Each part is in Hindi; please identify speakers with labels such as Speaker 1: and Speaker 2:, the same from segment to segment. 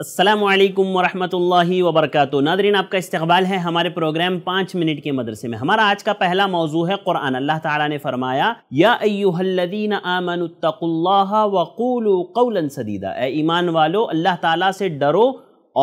Speaker 1: असलकम वरहमल वबरक नादरीन आपका इस्तबाल है हमारे प्रोग्राम पाँच मिनट के मदरसे में हमारा आज का पहला मौजू है क़ुरान अल्लाह ताला ने फरमाया या कौलन सदीदा ए ईमान वालो अल्लाह ताला से डरो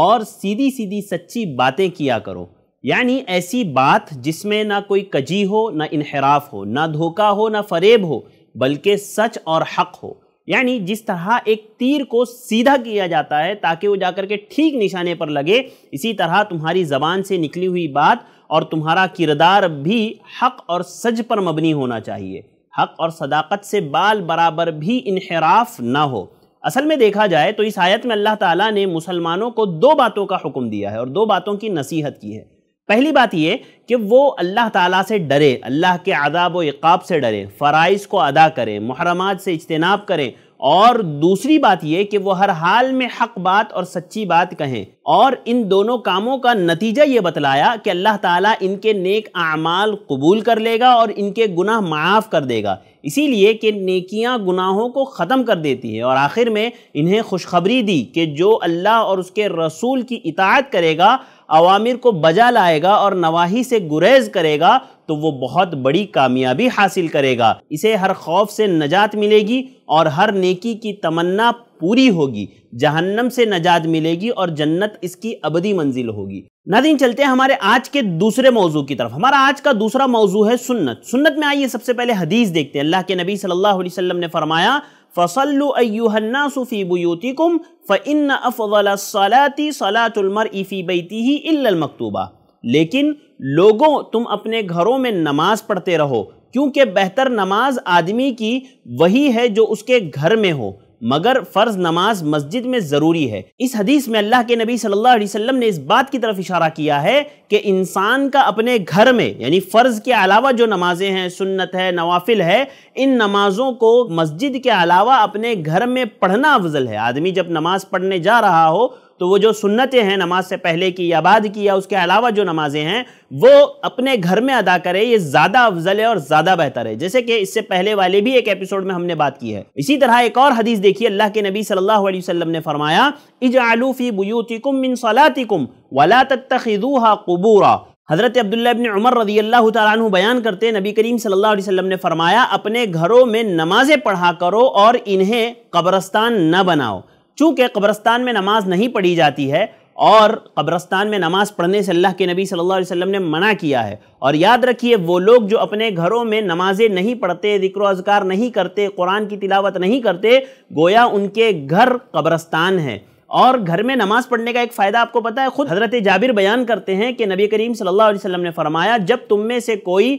Speaker 1: और सीधी सीधी सच्ची बातें किया करो यानी ऐसी बात जिसमें ना कोई कजी हो ना इनहराफ हो ना धोखा हो ना फरेब हो बल्कि सच और हक़ हो यानी जिस तरह एक तीर को सीधा किया जाता है ताकि वो जाकर के ठीक निशाने पर लगे इसी तरह तुम्हारी ज़बान से निकली हुई बात और तुम्हारा किरदार भी हक और सच पर मबनी होना चाहिए हक और सदाकत से बाल बराबर भी इनहराफ ना हो असल में देखा जाए तो इस आयत में अल्लाह ताला ने मुसलमानों को दो बातों का हुक्म दिया है और दो बातों की नसीहत की है पहली बात ये कि वो अल्लाह ताला से डरे अल्लाह के आदाब व इकाब से डरे फ़राइज़ को अदा करें मुहरमात से इज्तनाब करें और दूसरी बात यह कि वो हर हाल में हक बात और सच्ची बात कहें और इन दोनों कामों का नतीजा ये बतलाया कि अल्लाह ताला इनके नेक अमाल कबूल कर लेगा और इनके गुनाह माफ़ कर देगा इसीलिए कि नेकियां गुनाहों को ख़त्म कर देती है और आखिर में इन्हें खुशखबरी दी कि जो अल्लाह और उसके रसूल की इतात करेगा अवामिर को बजा लाएगा और नवाही से गुरेज करेगा तो वो बहुत बड़ी कामयाबी हासिल करेगा इसे हर खौफ से नजात मिलेगी और हर नेकी की तमन्ना पूरी होगी जहन्नम से नजात मिलेगी और जन्नत इसकी अबदी मंजिल होगी नादिन चलते हैं हमारे आज के दूसरे मौजू की तरफ हमारा आज का दूसरा मौजू है सुन्नत सुन्नत में आइए सबसे पहले हदीस देखते हैं अल्लाह के नबी सल्लल्लाहु अलैहि वसल्लम ने फरमाया फसल्लु अयुहन्ना सुफ़ी बुयूतिकुम फ़िन अफ़ल सलाती सलातुलमर फ़ी बैती ही इल्लमकतूबा लेकिन लोगों तुम अपने घरों में नमाज पढ़ते रहो क्योंकि बेहतर नमाज आदमी की वही है जो उसके घर में हो मगर फ़र्ज़ नमाज मस्जिद में ज़रूरी है इस हदीस में अल्लाह के नबी सल्लल्लाहु अलैहि वसल्लम ने इस बात की तरफ इशारा किया है कि इंसान का अपने घर में यानी फ़र्ज़ के अलावा जो नमाजें हैं सुन्नत है नवाफिल है इन नमाज़ों को मस्जिद के अलावा अपने घर में पढ़ना अफजल है आदमी जब नमाज़ पढ़ने जा रहा हो तो वो जो सुन्नतें हैं नमाज से पहले की या बाद की या उसके अलावा जो नमाजें हैं वो अपने घर में अदा करें ये ज़्यादा अफजल है और ज़्यादा बेहतर है जैसे कि इससे पहले वाले भी एक एपिसोड में हमने बात की है इसी तरह एक और हदीस देखिए अल्लाह के नबी सल्लल्लाहु अलैहि वसल्लम ने फरमाया इज आलूफ़ी बुयूतिकुम मिन सलातिकुम वला तखिदूहा कबूरा हज़रत अब्दुल्ला इब्न उमर रजी अल्लाह तु बयान करते नबी करीम सल्लल्लाहु अलैहि वसल्लम ने फरमाया अपने घरों में नमाज़ें पढ़ा करो और इन्हें कब्रस्तान न बनाओ चूँकि कब्रस्तान में नमाज नहीं पढ़ी जाती है और कब्रस्तान में नमाज़ पढ़ने से अल्लाह के नबी सल्लल्लाहु अलैहि वसल्लम ने मना किया है और याद रखिए वो लोग जो अपने घरों में नमाज़ें नहीं पढ़ते जिक्र अजगार नहीं करते कुरान की तिलावत नहीं करते गोया उनके घर कब्रस्तान है और घर में नमाज़ पढ़ने का एक फ़ायदा आपको पता है खुद हज़रत जाबिर बयान करते हैं कि नबी करीम सल्लल्लाहु अलैहि वसल्लम ने फरमाया जब तुम में से कोई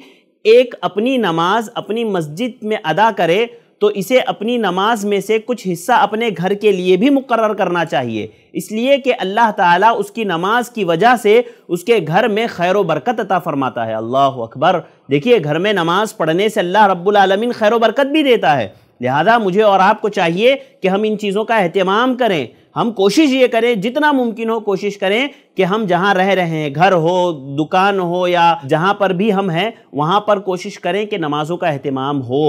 Speaker 1: एक अपनी नमाज अपनी मस्जिद में अदा करे तो इसे अपनी नमाज में से कुछ हिस्सा अपने घर के लिए भी मुकर करना चाहिए इसलिए कि अल्लाह ताला उसकी नमाज की वजह से उसके घर में खैर बरकत अता फरमाता है अल्लाह अकबर देखिए घर में नमाज पढ़ने से अल्लाह रब्बुल रबालमीन खैर बरकत भी देता है लिहाजा मुझे और आपको चाहिए कि हम इन चीज़ों का अहतमाम करें हम कोशिश ये करें जितना मुमकिन हो कोशिश करें कि हम जहाँ रह रहे हैं घर हो दुकान हो या जहाँ पर भी हम हैं वहाँ पर कोशिश करें कि नमाज़ों का अहतमाम हो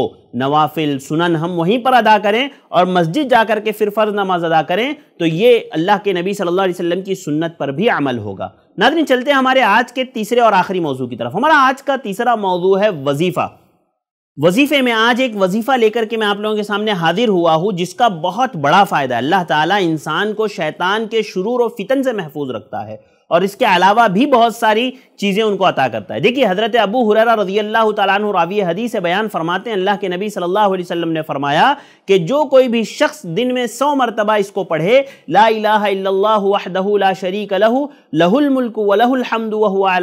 Speaker 1: नवाफिल सुनन हम वहीं पर अदा करें और मस्जिद जा कर के फिर फ़र्ज़ नमाज अदा करें तो ये अल्लाह के नबी सल्लल्लाहु अलैहि वसल्लम की सुन्नत पर भी अमल होगा नादरी चलते हमारे आज के तीसरे और आखिरी मौजू की तरफ हमारा आज का तीसरा मौजू है वजीफ़ा वजीफे में आज एक वजीफ़ा लेकर के मैं आप लोगों के सामने हाजिर हुआ हूँ जिसका बहुत बड़ा फ़ायदा है अल्लाह ताला इंसान को शैतान के शुरू और फितन से महफूज रखता है और इसके अलावा भी बहुत सारी चीज़ें उनको अता करता है देखिए हज़रत अबू हुररा रजी अल्लाह तु हदी से बयान फरमाते हैं अल्लाह के नबी सल्लल्लाहु अलैहि वसल्लम ने फरमाया कि जो कोई भी शख्स दिन में सौ मरतबा इसको पढ़े ला ला शरीक लहू लहुल मुल्क वलहुल हमद वहुआ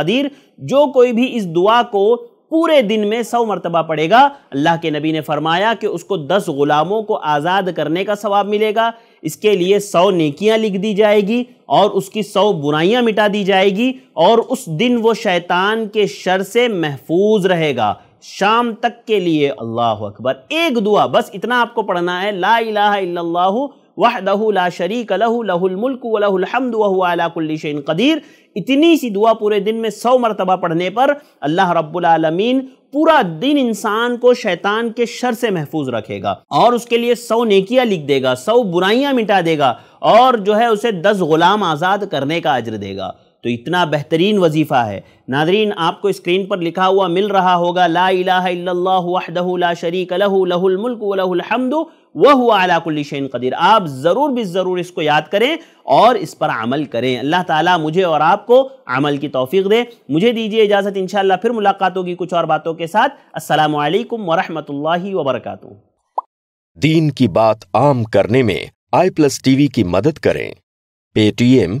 Speaker 1: कदीर जो कोई भी इस दुआ को पूरे दिन में सौ मरतबा पड़ेगा अल्लाह के नबी ने फरमाया कि उसको दस गुलामों को आज़ाद करने का सवाब मिलेगा इसके लिए सौ नेकियां लिख दी जाएगी और उसकी सौ बुराइयां मिटा दी जाएगी और उस दिन वो शैतान के शर से महफूज रहेगा शाम तक के लिए अल्लाह अकबर एक दुआ बस इतना आपको पढ़ना है ला इलाहा इल्लल्लाहु वाह ला शरीक लहू लहुलमल्क वलहमद वलाकुल्लिशन कदीर इतनी सी दुआ पूरे दिन में सौ मरतबा पढ़ने पर अल्लाह रब्लमीन पूरा दिन इंसान को शैतान के शर से महफूज रखेगा और उसके लिए सौ नकिया लिख देगा सौ बुराइयाँ मिटा देगा और जो है उसे दस गुलाम आज़ाद करने का अजर देगा तो इतना बेहतरीन वजीफ़ा है नादरीन आपको स्क्रीन पर लिखा हुआ मिल रहा होगा ला इलाहदहू ला शरीक लहू लहुल मुल्क वह अलाकुल्लिशन कदीर आप ज़रूर भी ज़रूर इसको याद करें और इस पर अमल करें अल्लाह ताला मुझे और आपको अमल की तौफीक दे मुझे दीजिए इजाज़त इन फिर मुलाकात होगी कुछ और बातों के साथ असलकम वरहमल वबरक दीन की बात आम करने में आई प्लस टीवी की मदद करें पेटीएम